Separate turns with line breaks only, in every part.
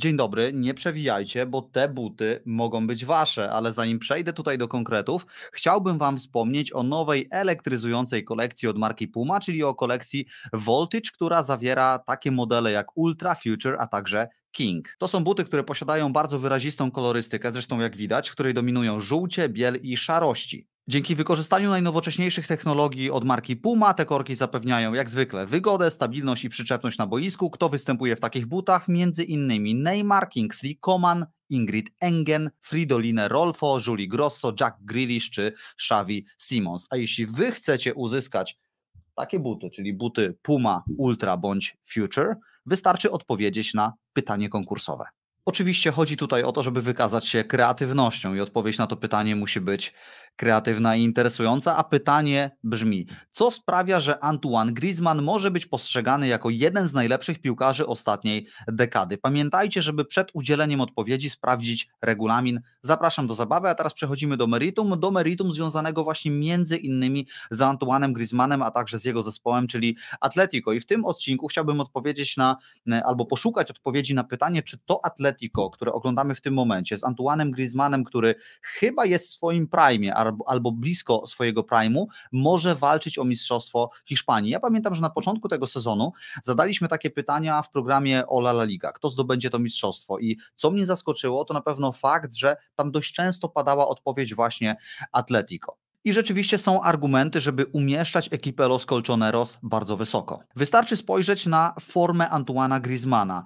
dzień dobry, nie przewijajcie, bo te buty mogą być wasze, ale zanim przejdę tutaj do konkretów, chciałbym wam wspomnieć o nowej elektryzującej kolekcji od marki Puma, czyli o kolekcji Voltage, która zawiera takie modele jak Ultra Future, a także King. To są buty, które posiadają bardzo wyrazistą kolorystykę, zresztą jak widać, w której dominują żółcie, biel i szarości. Dzięki wykorzystaniu najnowocześniejszych technologii od marki Puma te korki zapewniają jak zwykle wygodę, stabilność i przyczepność na boisku. Kto występuje w takich butach? Między innymi Neymar, Kingsley Coman, Ingrid Engen, Fridoline Rolfo, Julie Grosso, Jack Grealish czy Xavi Simons. A jeśli wy chcecie uzyskać takie buty, czyli buty Puma Ultra bądź Future, wystarczy odpowiedzieć na pytanie konkursowe. Oczywiście chodzi tutaj o to, żeby wykazać się kreatywnością i odpowiedź na to pytanie musi być kreatywna i interesująca, a pytanie brzmi: co sprawia, że Antoine Griezmann może być postrzegany jako jeden z najlepszych piłkarzy ostatniej dekady? Pamiętajcie, żeby przed udzieleniem odpowiedzi sprawdzić regulamin. Zapraszam do zabawy, a teraz przechodzimy do meritum, do meritum związanego właśnie między innymi z Antoanem Griezmannem, a także z jego zespołem, czyli Atletico. I w tym odcinku chciałbym odpowiedzieć na e, albo poszukać odpowiedzi na pytanie, czy to Atletico Atletico, które oglądamy w tym momencie, z Antuanem Griezmannem, który chyba jest w swoim prime albo, albo blisko swojego prime'u, może walczyć o mistrzostwo Hiszpanii. Ja pamiętam, że na początku tego sezonu zadaliśmy takie pytania w programie o La, La Liga, kto zdobędzie to mistrzostwo i co mnie zaskoczyło, to na pewno fakt, że tam dość często padała odpowiedź właśnie Atletico. I rzeczywiście są argumenty, żeby umieszczać ekipę Los Colchoneros bardzo wysoko. Wystarczy spojrzeć na formę Antuana Griezmana.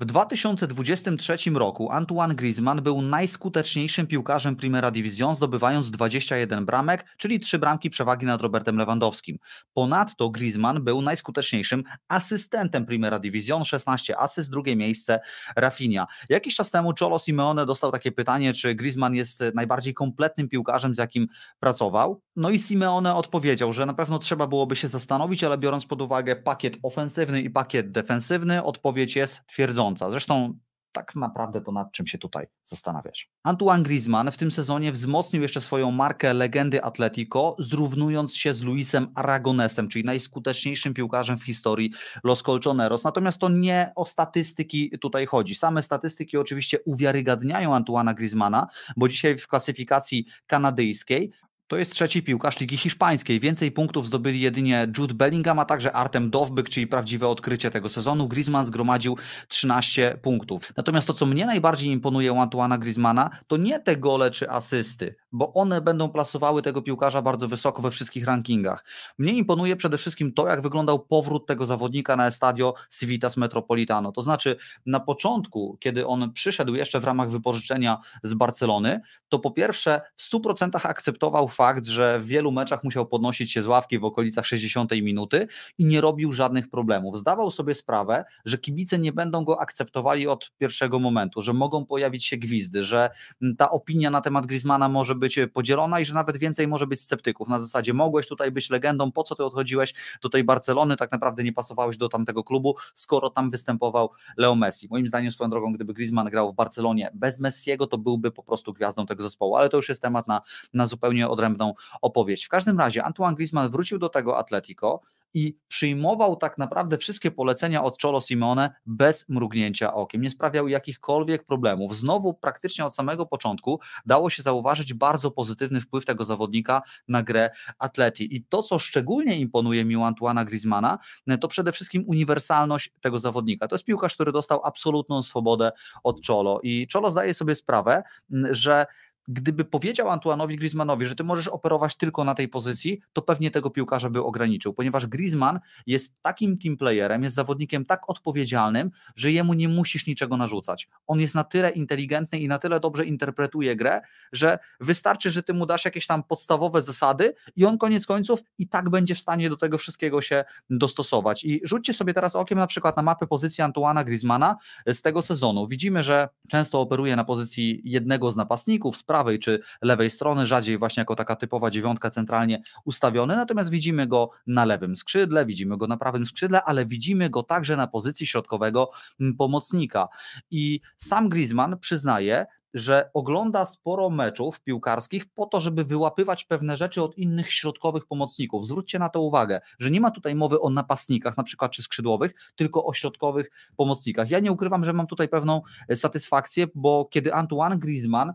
W 2023 roku Antoine Griezmann był najskuteczniejszym piłkarzem Primera Division, zdobywając 21 bramek, czyli 3 bramki przewagi nad Robertem Lewandowskim. Ponadto Griezmann był najskuteczniejszym asystentem Primera Division, 16 asyst, drugie miejsce Rafinha. Jakiś czas temu Cholo Simeone dostał takie pytanie, czy Griezmann jest najbardziej kompletnym piłkarzem, z jakim pracował. No i Simeone odpowiedział, że na pewno trzeba byłoby się zastanowić, ale biorąc pod uwagę pakiet ofensywny i pakiet defensywny, odpowiedź jest twierdzona. Zresztą tak naprawdę to nad czym się tutaj zastanawiasz. Antoine Griezmann w tym sezonie wzmocnił jeszcze swoją markę legendy Atletico, zrównując się z Luisem Aragonesem, czyli najskuteczniejszym piłkarzem w historii Los Colchoneros. Natomiast to nie o statystyki tutaj chodzi. Same statystyki oczywiście uwiarygadniają Antoana Griezmana, bo dzisiaj w klasyfikacji kanadyjskiej to jest trzeci piłkarz Ligi Hiszpańskiej. Więcej punktów zdobyli jedynie Jude Bellingham, a także Artem Dowbyk, czyli prawdziwe odkrycie tego sezonu. Griezmann zgromadził 13 punktów. Natomiast to, co mnie najbardziej imponuje Antoana Griezmana, to nie te gole czy asysty, bo one będą plasowały tego piłkarza bardzo wysoko we wszystkich rankingach. Mnie imponuje przede wszystkim to, jak wyglądał powrót tego zawodnika na estadio Civitas Metropolitano. To znaczy, na początku, kiedy on przyszedł jeszcze w ramach wypożyczenia z Barcelony, to po pierwsze w 100% akceptował fakt, że w wielu meczach musiał podnosić się z ławki w okolicach 60 minuty i nie robił żadnych problemów. Zdawał sobie sprawę, że kibice nie będą go akceptowali od pierwszego momentu, że mogą pojawić się gwizdy, że mm, ta opinia na temat Griezmana może być e, podzielona i że nawet więcej może być sceptyków. Na zasadzie mogłeś tutaj być legendą, po co ty odchodziłeś do tej Barcelony, tak naprawdę nie pasowałeś do tamtego klubu, skoro tam występował Leo Messi. Moim zdaniem swoją drogą, gdyby Griezmann grał w Barcelonie bez Messiego, to byłby po prostu gwiazdą tego zespołu, ale to już jest temat na, na zupełnie odrębny odrębną opowieść. W każdym razie Antoine Griezmann wrócił do tego Atletico i przyjmował tak naprawdę wszystkie polecenia od Cholo Simone bez mrugnięcia okiem, nie sprawiał jakichkolwiek problemów. Znowu praktycznie od samego początku dało się zauważyć bardzo pozytywny wpływ tego zawodnika na grę Atleti. I to, co szczególnie imponuje mi Antuana Griezmana, e, to przede wszystkim uniwersalność tego zawodnika. To jest piłkarz, który dostał absolutną swobodę od Cholo i Cholo zdaje sobie sprawę, że gdyby powiedział Antoanowi Griezmannowi, że ty możesz operować tylko na tej pozycji, to pewnie tego piłkarza by ograniczył, ponieważ Griezmann jest takim teamplayerem, jest zawodnikiem tak odpowiedzialnym, że jemu nie musisz niczego narzucać. On jest na tyle inteligentny i na tyle dobrze interpretuje grę, że wystarczy, że ty mu dasz jakieś tam podstawowe zasady i on koniec końców i tak będzie w stanie do tego wszystkiego się dostosować. I rzućcie sobie teraz okiem na przykład na mapę pozycji Antuana Griezmana z tego sezonu. Widzimy, że często operuje na pozycji jednego z napastników, z prawej czy lewej strony, rzadziej właśnie jako taka typowa dziewiątka centralnie ustawiony, natomiast widzimy go na lewym skrzydle, widzimy go na prawym skrzydle, ale widzimy go także na pozycji środkowego mm, pomocnika. I sam Griezmann przyznaje, że ogląda sporo meczów piłkarskich po to, żeby wyłapywać pewne rzeczy od innych środkowych pomocników. Zwróćcie na to uwagę, że nie ma tutaj mowy o napastnikach, na przykład czy skrzydłowych, tylko o środkowych pomocnikach. Ja nie ukrywam, że mam tutaj pewną e, satysfakcję, bo kiedy Antoine Griezmann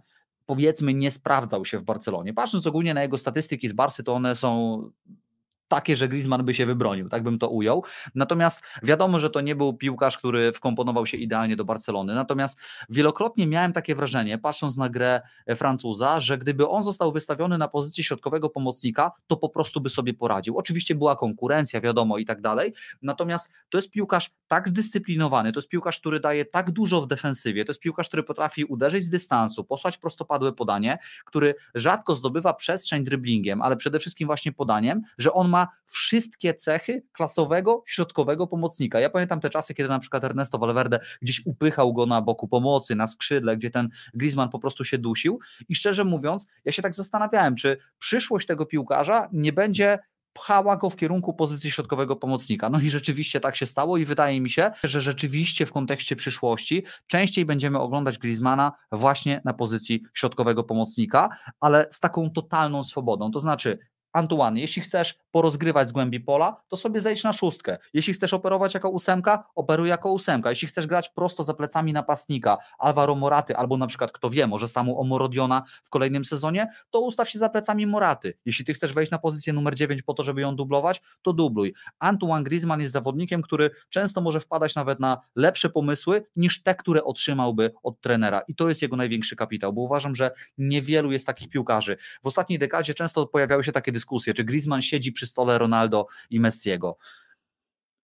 powiedzmy nie sprawdzał się w Barcelonie. Patrząc ogólnie na jego statystyki z Barsy, to one są takie, że Griezmann by się wybronił, tak bym to ujął. Natomiast wiadomo, że to nie był piłkarz, który wkomponował się idealnie do Barcelony. Natomiast wielokrotnie miałem takie wrażenie, patrząc na grę e, Francuza, że gdyby on został wystawiony na pozycję środkowego pomocnika, to po prostu by sobie poradził. Oczywiście była konkurencja, wiadomo i tak dalej. Natomiast to jest piłkarz tak zdyscyplinowany, to jest piłkarz, który daje tak dużo w defensywie, to jest piłkarz, który potrafi uderzyć z dystansu, posłać prostopadłe podanie, który rzadko zdobywa przestrzeń dryblingiem, ale przede wszystkim właśnie podaniem, że on ma wszystkie cechy klasowego, środkowego pomocnika. Ja pamiętam te czasy, kiedy na przykład Ernesto Valverde gdzieś upychał go na boku pomocy, na skrzydle, gdzie ten Griezmann po prostu się dusił i szczerze mówiąc, ja się tak zastanawiałem, czy przyszłość tego piłkarza nie będzie pchała go w kierunku pozycji środkowego pomocnika. No i rzeczywiście tak się stało i wydaje mi się, że rzeczywiście w kontekście przyszłości częściej będziemy oglądać Griezmana właśnie na pozycji środkowego pomocnika, ale z taką totalną swobodą. To znaczy Antoine, jeśli chcesz, porozgrywać z głębi pola, to sobie zejdź na szóstkę. Jeśli chcesz operować jako ósemka, operuj jako ósemka. Jeśli chcesz grać prosto za plecami napastnika Alvaro Moraty, albo na przykład, kto wie, może samu Omorodiona w kolejnym sezonie, to ustaw się za plecami Moraty. Jeśli ty chcesz wejść na pozycję numer 9 po to, żeby ją dublować, to dubluj. Antoine Griezmann jest zawodnikiem, który często może wpadać nawet na lepsze pomysły niż te, które otrzymałby od trenera i to jest jego największy kapitał, bo uważam, że niewielu jest takich piłkarzy. W ostatniej dekadzie często pojawiały się takie dyskusje, czy Griezmann siedzi przy stole Ronaldo i Messiego.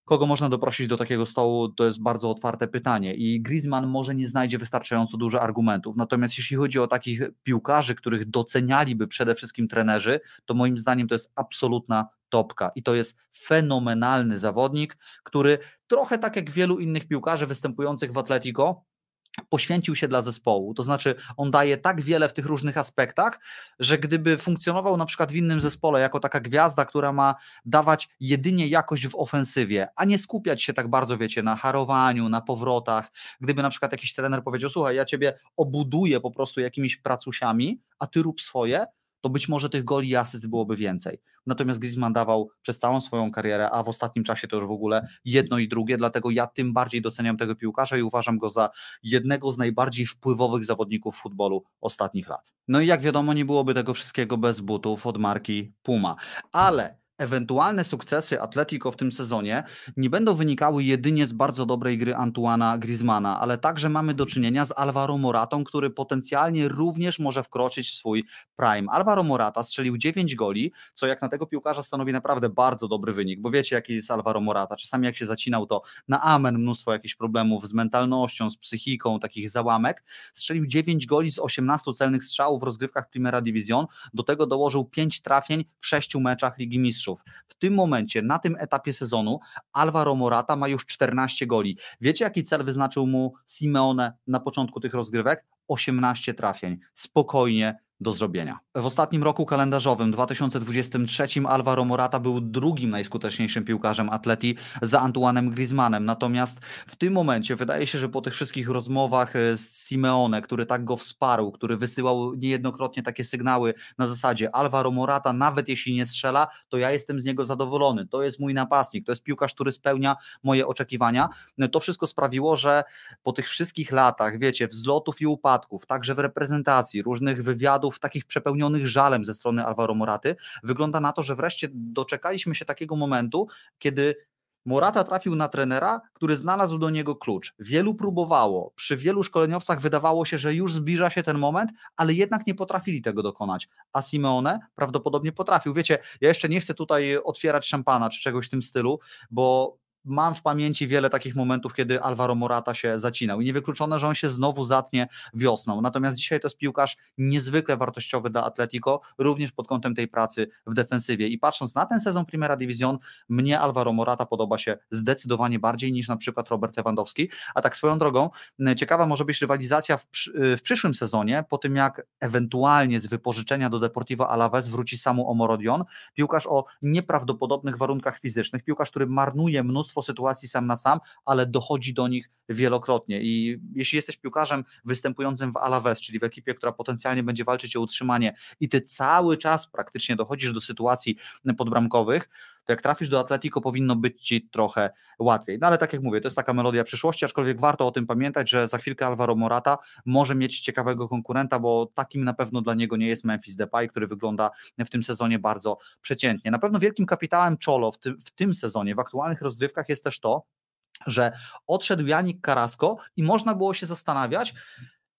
Kogo można doprosić do takiego stołu, to jest bardzo otwarte pytanie i Griezmann może nie znajdzie wystarczająco dużo argumentów. Natomiast jeśli chodzi o takich piłkarzy, których docenialiby przede wszystkim trenerzy, to moim zdaniem to jest absolutna topka i to jest fenomenalny zawodnik, który trochę tak jak wielu innych piłkarzy występujących w Atletico, poświęcił się dla zespołu. To znaczy, on daje tak wiele w tych różnych aspektach, że gdyby funkcjonował na przykład w innym zespole jako taka gwiazda, która ma dawać jedynie jakość w ofensywie, a nie skupiać się tak bardzo, wiecie, na harowaniu, na powrotach, gdyby na przykład jakiś trener powiedział: Słuchaj, ja ciebie obuduję po prostu jakimiś pracusiami, a ty rób swoje, to być może tych goli i asyst byłoby więcej. Natomiast Griezmann dawał przez całą swoją karierę, a w ostatnim czasie to już w ogóle jedno i drugie, dlatego ja tym bardziej doceniam tego piłkarza i uważam go za jednego z najbardziej wpływowych zawodników futbolu ostatnich lat. No i jak wiadomo, nie byłoby tego wszystkiego bez butów od marki Puma, ale ewentualne sukcesy Atletico w tym sezonie nie będą wynikały jedynie z bardzo dobrej gry Antuana Griezmana, ale także mamy do czynienia z Alvaro Moratą, który potencjalnie również może wkroczyć w swój prime. Alvaro Morata strzelił 9 goli, co jak na tego piłkarza stanowi naprawdę bardzo dobry wynik, bo wiecie jaki jest Alvaro Morata. Czasami jak się zacinał to na amen mnóstwo jakichś problemów z mentalnością, z psychiką, takich załamek. Strzelił 9 goli z 18 celnych strzałów w rozgrywkach Primera Division, do tego dołożył 5 trafień w 6 meczach Ligi Mistrzów mistrzów. W tym momencie, na tym etapie sezonu, Alvaro Morata ma już 14 goli. Wiecie, jaki cel wyznaczył mu Simeone na początku tych rozgrywek? 18 trafień. Spokojnie, do zrobienia. W ostatnim roku kalendarzowym 2023 Alvaro Morata był drugim najskuteczniejszym piłkarzem Atleti za Antoanem Griezmannem. Natomiast w tym momencie wydaje się, że po tych wszystkich rozmowach e, z Simeone, który tak go wsparł, który wysyłał niejednokrotnie takie sygnały na zasadzie Alvaro Morata nawet jeśli nie strzela, to ja jestem z niego zadowolony. To jest mój napastnik, to jest piłkarz, który spełnia moje oczekiwania. E, to wszystko sprawiło, że po tych wszystkich latach, wiecie, wzlotów i upadków, także w reprezentacji, różnych wywiadów wywiadów takich przepełnionych żalem ze strony Alvaro Moraty, wygląda na to, że wreszcie doczekaliśmy się takiego momentu, kiedy Morata trafił na trenera, który znalazł do niego klucz. Wielu próbowało, przy wielu szkoleniowcach wydawało się, że już zbliża się ten moment, ale jednak nie potrafili tego dokonać. A Simeone prawdopodobnie potrafił. Wiecie, ja jeszcze nie chcę tutaj otwierać szampana czy czegoś w tym stylu, bo mam w pamięci wiele takich momentów, kiedy Alvaro Morata się zacinał i niewykluczone, że on się znowu zatnie wiosną. Natomiast dzisiaj to jest piłkarz niezwykle wartościowy dla Atletico, również pod kątem tej pracy w defensywie. I patrząc na ten sezon Primera Division, mnie Alvaro Morata podoba się zdecydowanie bardziej niż na przykład Robert Lewandowski. A tak swoją drogą, ciekawa może być rywalizacja w, y, w przyszłym sezonie, po tym jak ewentualnie z wypożyczenia do Deportivo Alaves wróci samu Omorodion, piłkarz o nieprawdopodobnych warunkach fizycznych, piłkarz, który marnuje mnóstwo mnóstwo sytuacji sam na sam, ale dochodzi do nich wielokrotnie. I jeśli jesteś piłkarzem występującym w Alaves, czyli w ekipie, która potencjalnie będzie walczyć o utrzymanie, i ty cały czas praktycznie dochodzisz do sytuacji podbramkowych, to jak trafisz do Atletico, powinno być ci trochę łatwiej. No ale tak jak mówię, to jest taka melodia przyszłości, aczkolwiek warto o tym pamiętać, że za chwilkę Alvaro Morata może mieć ciekawego konkurenta, bo takim na pewno dla niego nie jest Memphis Depay, który wygląda w tym sezonie bardzo przeciętnie. Na pewno wielkim kapitałem Czolo w tym, w tym sezonie, w aktualnych rozgrywkach jest też to, że odszedł Janik Karasko i można było się zastanawiać,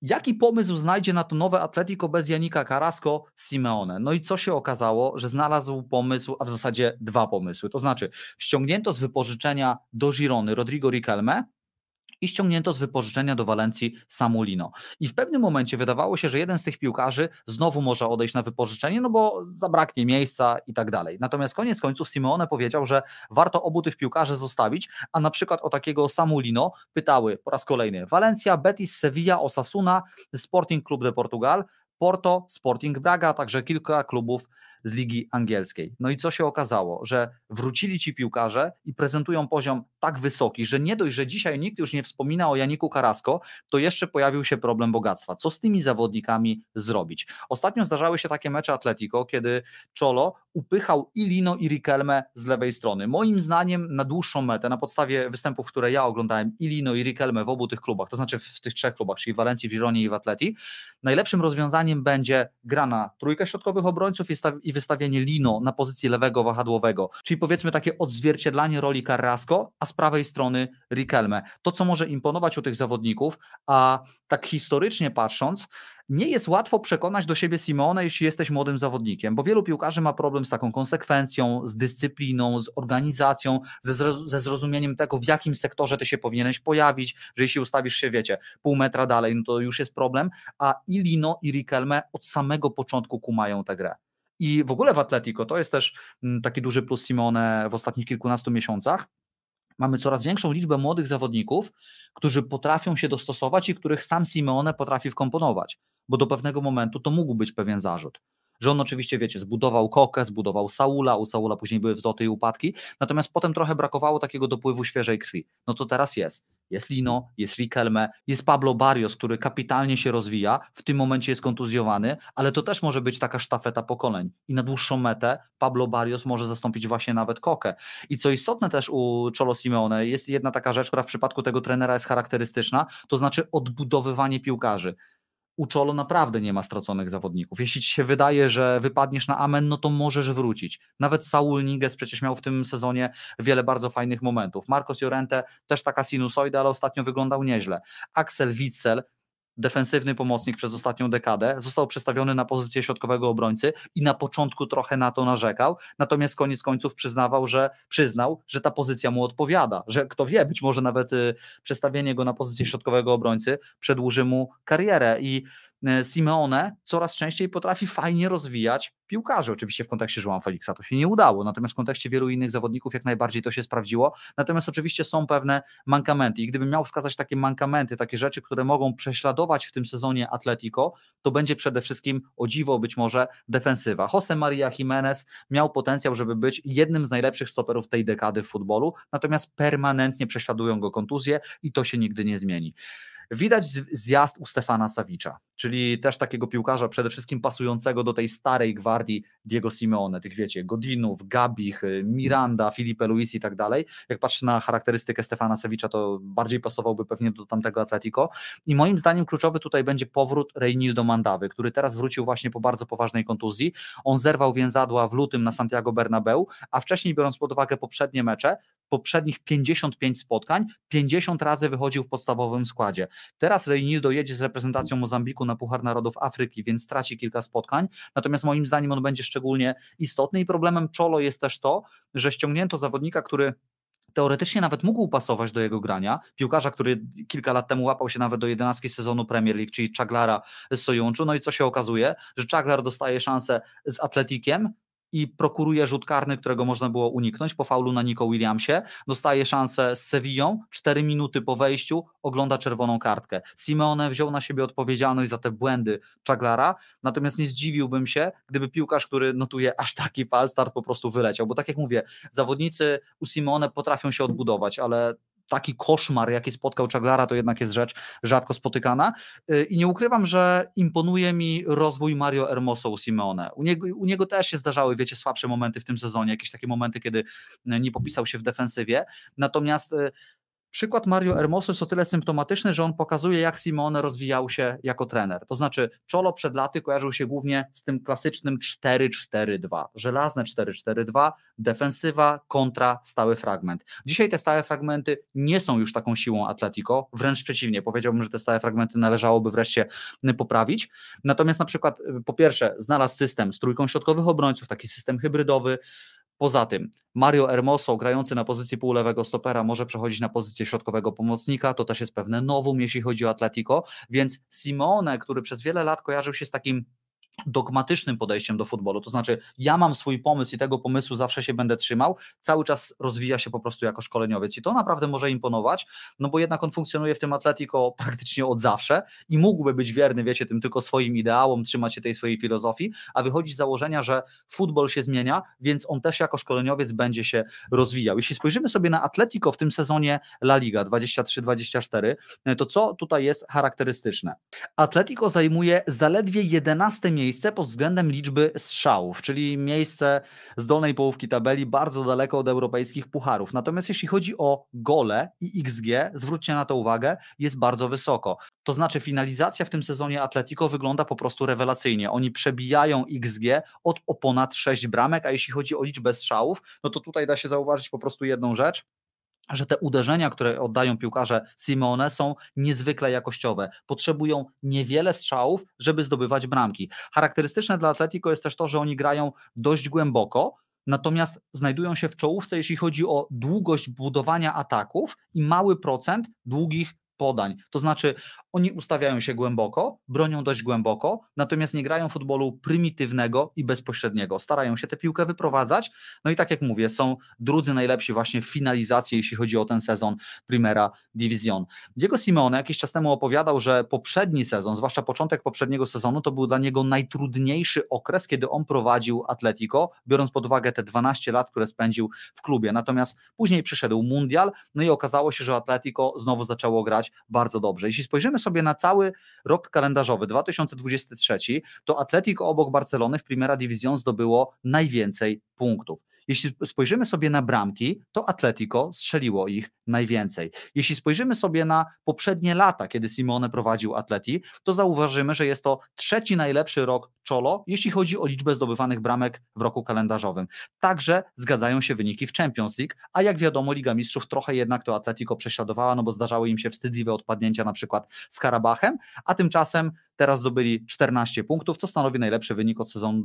Jaki pomysł znajdzie na to nowe Atletico bez Janika Carrasco Simeone? No i co się okazało, że znalazł pomysł, a w zasadzie dwa pomysły. To znaczy, ściągnięto z wypożyczenia do Girony Rodrigo Riquelme, i ściągnięto z wypożyczenia do Walencji Samulino. I w pewnym momencie wydawało się, że jeden z tych piłkarzy znowu może odejść na wypożyczenie, no bo zabraknie miejsca i tak dalej. Natomiast koniec końców Simeone powiedział, że warto obu tych piłkarzy zostawić, a na przykład o takiego Samulino pytały po raz kolejny Walencja, Betis, Sevilla, Osasuna, Sporting Club de Portugal, Porto, Sporting Braga, a także kilka klubów z Ligi Angielskiej. No i co się okazało? Że wrócili ci piłkarze i prezentują poziom tak wysoki, że nie dość, że dzisiaj nikt już nie wspomina o Janiku Karasko, to jeszcze pojawił się problem bogactwa. Co z tymi zawodnikami zrobić? Ostatnio zdarzały się takie mecze Atletico, kiedy Czolo upychał i Lino i rikelme z lewej strony. Moim zdaniem na dłuższą metę, na podstawie występów, które ja oglądałem i Lino i rikelme w obu tych klubach, to znaczy w tych trzech klubach, czyli w Walencji, w Gironie i w Atleti, najlepszym rozwiązaniem będzie grana trójka środkowych obrońców i wystawienie Lino na pozycji lewego wahadłowego, czyli powiedzmy takie odzwierciedlanie roli Carrasco, a z prawej strony rikelme. To, co może imponować u tych zawodników, a tak historycznie patrząc, nie jest łatwo przekonać do siebie Simone, jeśli jesteś młodym zawodnikiem, bo wielu piłkarzy ma problem z taką konsekwencją, z dyscypliną, z organizacją, ze, zrozumieniem tego, w jakim sektorze ty się powinieneś pojawić, że jeśli ustawisz się, wiecie, pół metra dalej, no to już jest problem, a i Lino, i Rikelme od samego początku kumają tę grę. I w ogóle w Atletico to jest też mm, taki duży plus Simone w ostatnich kilkunastu miesiącach, mamy coraz większą liczbę młodych zawodników, którzy potrafią się dostosować i których sam Simeone potrafi wkomponować, bo do pewnego momentu to mógł być pewien zarzut. Że on oczywiście, wiecie, zbudował Kokę, zbudował Saula, u Saula później były wzloty i upadki, natomiast potem trochę brakowało takiego dopływu świeżej krwi. No to teraz jest. Jest Lino, jest Rikelme, jest Pablo Barrios, który kapitalnie się rozwija, w tym momencie jest kontuzjowany, ale to też może być taka sztafeta pokoleń. I na dłuższą metę Pablo Barrios może zastąpić właśnie nawet Kokę. I co istotne też u Cholo Simeone, jest jedna taka rzecz, która w przypadku tego trenera jest charakterystyczna, to znaczy odbudowywanie piłkarzy u Czolo naprawdę nie ma straconych zawodników. Jeśli ci się wydaje, że wypadniesz na amen, no to możesz wrócić. Nawet Saul Niges przecież miał w tym sezonie wiele bardzo fajnych momentów. Marcos Llorente też taka sinusoida, ale ostatnio wyglądał nieźle. Axel Witzel defensywny pomocnik przez ostatnią dekadę, został przestawiony na pozycję środkowego obrońcy i na początku trochę na to narzekał, natomiast koniec końców przyznawał, że przyznał, że ta pozycja mu odpowiada, że kto wie, być może nawet y, przestawienie go na pozycję środkowego obrońcy przedłuży mu karierę i E, Simeone coraz częściej potrafi fajnie rozwijać piłkarzy. Oczywiście w kontekście João Felixa to się nie udało, natomiast w kontekście wielu innych zawodników jak najbardziej to się sprawdziło. Natomiast oczywiście są pewne mankamenty i gdybym miał wskazać takie mankamenty, takie rzeczy, które mogą prześladować w tym sezonie Atletico, to będzie przede wszystkim o dziwo być może defensywa. Jose Maria Jimenez miał potencjał, żeby być jednym z najlepszych stoperów tej dekady w futbolu, natomiast permanentnie prześladują go kontuzje i to się nigdy nie zmieni. Widać zjazd u Stefana Sawicza, czyli też takiego piłkarza przede wszystkim pasującego do tej starej gwardii Diego Simeone, tych wiecie, Godinów, Gabich, y, Miranda, Filipe Luis i tak dalej. Jak patrzę na charakterystykę Stefana Sewicza, to bardziej pasowałby pewnie do tamtego Atletico. I moim zdaniem kluczowy tutaj będzie powrót Reynildo Mandawy, który teraz wrócił właśnie po bardzo poważnej kontuzji. On zerwał więzadła w lutym na Santiago Bernabeu, a wcześniej, biorąc pod uwagę poprzednie mecze, poprzednich 55 spotkań, 50 razy wychodził w podstawowym składzie. Teraz Reynildo jedzie z reprezentacją Mozambiku na Puchar Narodów Afryki, więc straci kilka spotkań. Natomiast moim zdaniem on będzie szczerze szczególnie istotny i problemem Czolo jest też to, że ściągnięto zawodnika, który teoretycznie nawet mógł pasować do jego grania. Piłkarza, który kilka lat temu łapał się nawet do 11 sezonu Premier League, czyli Czaglara z Sojunczu. No i co się okazuje, że Czaglar dostaje szansę z Atletikiem, i prokuruje rzut karny, którego można było uniknąć po faulu na Nico Williamsie. Dostaje szansę z Sevillą 4 minuty po wejściu ogląda czerwoną kartkę. Simeone wziął na siebie odpowiedzialność za te błędy Czaglara, natomiast nie zdziwiłbym się, gdyby piłkarz, który notuje aż taki fal start po prostu wyleciał, bo tak jak mówię, zawodnicy u Simeone potrafią się odbudować, ale taki koszmar, jaki spotkał Czaglara, to jednak jest rzecz rzadko spotykana. Y, I nie ukrywam, że imponuje mi rozwój Mario Hermoso u Simeone. U niego, u niego też się zdarzały, wiecie, słabsze momenty w tym sezonie, jakieś takie momenty, kiedy y, nie popisał się w defensywie. Natomiast y, Przykład Mario Hermoso jest o tyle symptomatyczny, że on pokazuje, jak Simone rozwijał się jako trener. To znaczy, Czolo przed laty kojarzył się głównie z tym klasycznym 4-4-2. Żelazne 4-4-2, defensywa, kontra, stały fragment. Dzisiaj te stałe fragmenty nie są już taką siłą Atletico, wręcz przeciwnie. Powiedziałbym, że te stałe fragmenty należałoby wreszcie y, poprawić. Natomiast na przykład, y, po pierwsze, znalazł system z trójką środkowych obrońców, taki system hybrydowy, Poza tym Mario Hermoso, grający na pozycji półlewego stopera, może przechodzić na pozycję środkowego pomocnika. To też jest pewne nowum, jeśli chodzi o Atletico. Więc Simone, który przez wiele lat kojarzył się z takim dogmatycznym podejściem do futbolu. To znaczy, ja mam swój pomysł i tego pomysłu zawsze się będę trzymał, cały czas rozwija się po prostu jako szkoleniowiec i to naprawdę może imponować, no bo jednak on funkcjonuje w tym Atletico praktycznie od zawsze i mógłby być wierny, wiecie, tym tylko swoim ideałom, trzymać się tej swojej filozofii, a wychodzi z założenia, że futbol się zmienia, więc on też jako szkoleniowiec będzie się rozwijał. Jeśli spojrzymy sobie na Atletico w tym sezonie La Liga 23-24, to co tutaj jest charakterystyczne? Atletico zajmuje zaledwie 11 miejsce miejsce pod względem liczby strzałów, czyli miejsce z dolnej połówki tabeli bardzo daleko od europejskich pucharów. Natomiast jeśli chodzi o gole i XG, zwróćcie na to uwagę, jest bardzo wysoko. To znaczy finalizacja w tym sezonie Atletico wygląda po prostu rewelacyjnie. Oni przebijają XG od o ponad 6 bramek, a jeśli chodzi o liczbę strzałów, no to tutaj da się zauważyć po prostu jedną rzecz że te uderzenia, które oddają piłkarze Simone są niezwykle jakościowe. Potrzebują niewiele strzałów, żeby zdobywać bramki. Charakterystyczne dla Atletico jest też to, że oni grają dość głęboko, natomiast znajdują się w czołówce, jeśli chodzi o długość budowania ataków i mały procent długich podań. To znaczy, oni ustawiają się głęboko, bronią dość głęboko, natomiast nie grają futbolu prymitywnego i bezpośredniego. Starają się tę piłkę wyprowadzać. No i tak jak mówię, są drudzy najlepsi właśnie w finalizacji, jeśli chodzi o ten sezon Primera Division. Diego Simeone jakiś czas temu opowiadał, że poprzedni sezon, zwłaszcza początek poprzedniego sezonu, to był dla niego najtrudniejszy okres, kiedy on prowadził Atletico, biorąc pod uwagę te 12 lat, które spędził w klubie. Natomiast później przyszedł Mundial, no i okazało się, że Atletico znowu zaczęło grać bardzo dobrze. Jeśli spojrzymy sobie na cały rok kalendarzowy 2023, to Atletik obok Barcelony w Primera División zdobyło najwięcej punktów. Jeśli spojrzymy sobie na bramki, to Atletico strzeliło ich najwięcej. Jeśli spojrzymy sobie na poprzednie lata, kiedy Simone prowadził Atleti, to zauważymy, że jest to trzeci najlepszy rok Czolo, jeśli chodzi o liczbę zdobywanych bramek w roku kalendarzowym. Także zgadzają się wyniki w Champions League, a jak wiadomo Liga Mistrzów trochę jednak to Atletico prześladowała, no bo zdarzały im się wstydliwe odpadnięcia na przykład z Karabachem, a tymczasem Teraz zdobyli 14 punktów, co stanowi najlepszy wynik od sezonu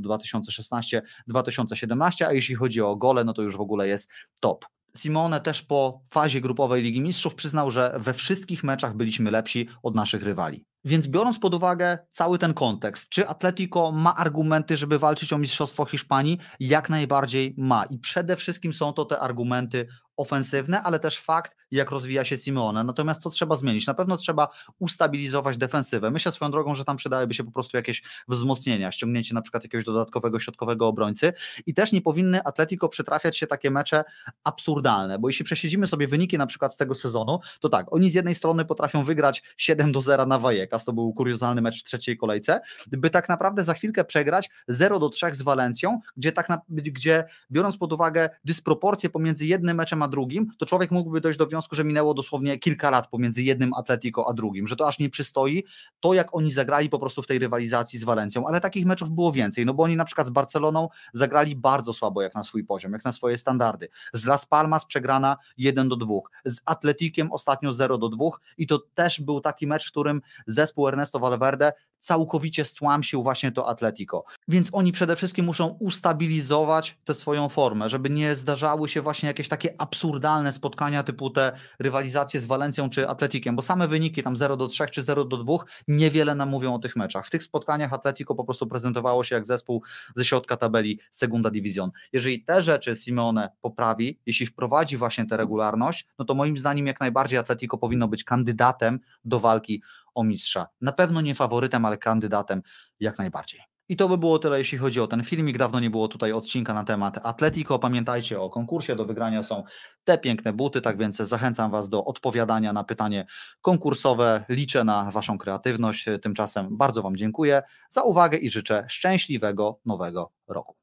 2016-2017, a jeśli chodzi o gole, no to już w ogóle jest top. Simone też po fazie grupowej Ligi Mistrzów przyznał, że we wszystkich meczach byliśmy lepsi od naszych rywali. Więc biorąc pod uwagę cały ten kontekst, czy Atletico ma argumenty, żeby walczyć o Mistrzostwo Hiszpanii? Jak najbardziej ma. I przede wszystkim są to te argumenty ofensywne, ale też fakt, jak rozwija się Simeone. Natomiast co trzeba zmienić? Na pewno trzeba ustabilizować defensywę. Myślę swoją drogą, że tam przydałyby się po prostu jakieś wzmocnienia, ściągnięcie na przykład jakiegoś dodatkowego środkowego obrońcy i też nie powinny Atletico przytrafiać się takie mecze absurdalne, bo jeśli przesiedzimy sobie wyniki na przykład z tego sezonu, to tak, oni z jednej strony potrafią wygrać 7 do 0 na Wajek, Vallecas, to był kuriozalny mecz w trzeciej kolejce, by tak naprawdę za chwilkę przegrać 0 do 3 z Walencją, gdzie, tak na, gdzie biorąc pod uwagę dysproporcje pomiędzy jednym meczem a drugim, to człowiek mógłby dojść do wniosku, że minęło dosłownie kilka lat pomiędzy jednym Atletico a drugim, że to aż nie przystoi to, jak oni zagrali po prostu w tej rywalizacji z Walencją, ale takich meczów było więcej, no bo oni na przykład z Barceloną zagrali bardzo słabo jak na swój poziom, jak na swoje standardy. Z Las Palmas przegrana 1 do 2, z Atletikiem ostatnio 0 do 2 i to też był taki mecz, w którym 0 zespół Ernesto Valverde całkowicie stłamsił właśnie to Atletico. Więc oni przede wszystkim muszą ustabilizować tę swoją formę, żeby nie zdarzały się właśnie jakieś takie absurdalne spotkania typu te rywalizacje z Walencją czy Atletikiem, bo same wyniki tam 0 do 3 czy 0 do 2 niewiele nam mówią o tych meczach. W tych spotkaniach Atletico po prostu prezentowało się jak zespół ze środka tabeli Segunda División. Jeżeli te rzeczy Simeone poprawi, jeśli wprowadzi właśnie tę regularność, no to moim zdaniem jak najbardziej Atletico powinno być kandydatem do walki o mistrza. Na pewno nie faworytem, ale kandydatem jak najbardziej. I to by było tyle, jeśli chodzi o ten filmik. Dawno nie było tutaj odcinka na temat Atletico. Pamiętajcie o konkursie. Do wygrania są te piękne buty, tak więc zachęcam Was do odpowiadania na pytanie konkursowe. Liczę na Waszą kreatywność. Tymczasem bardzo Wam dziękuję za uwagę i życzę szczęśliwego nowego roku.